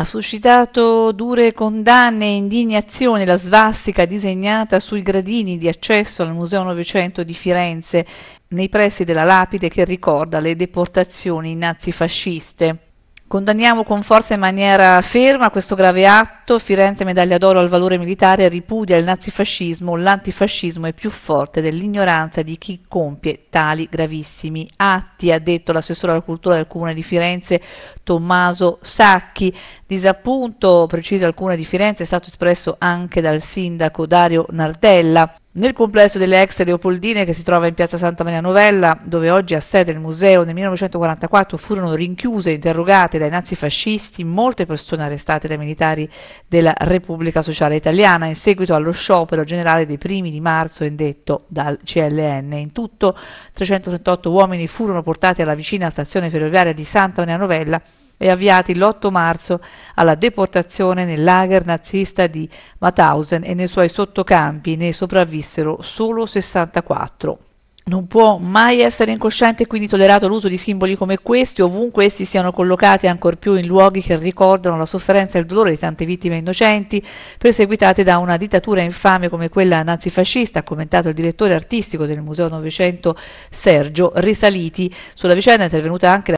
Ha suscitato dure condanne e indignazione la svastica disegnata sui gradini di accesso al Museo Novecento di Firenze, nei pressi della lapide che ricorda le deportazioni nazifasciste. Condanniamo con forza e in maniera ferma questo grave atto Stato, Firenze medaglia d'oro al valore militare, ripudia il nazifascismo, l'antifascismo è più forte dell'ignoranza di chi compie tali gravissimi atti, ha detto l'assessore alla cultura del Comune di Firenze Tommaso Sacchi. Disappunto, preciso al Comune di Firenze, è stato espresso anche dal sindaco Dario Nardella. Nel complesso delle ex Leopoldine che si trova in piazza Santa Maria Novella, dove oggi ha sede il museo, nel 1944 furono rinchiuse e interrogate dai nazifascisti molte persone arrestate dai militari della Repubblica Sociale Italiana in seguito allo sciopero generale dei primi di marzo indetto dal CLN. In tutto 338 uomini furono portati alla vicina stazione ferroviaria di Santa Maria Novella e avviati l'8 marzo alla deportazione nel lager nazista di Mauthausen e nei suoi sottocampi, ne sopravvissero solo 64. Non può mai essere incosciente e quindi tollerato l'uso di simboli come questi, ovunque essi siano collocati ancor più in luoghi che ricordano la sofferenza e il dolore di tante vittime innocenti, perseguitate da una dittatura infame come quella nazifascista, ha commentato il direttore artistico del Museo Novecento Sergio Risaliti. Sulla vicenda è intervenuta anche la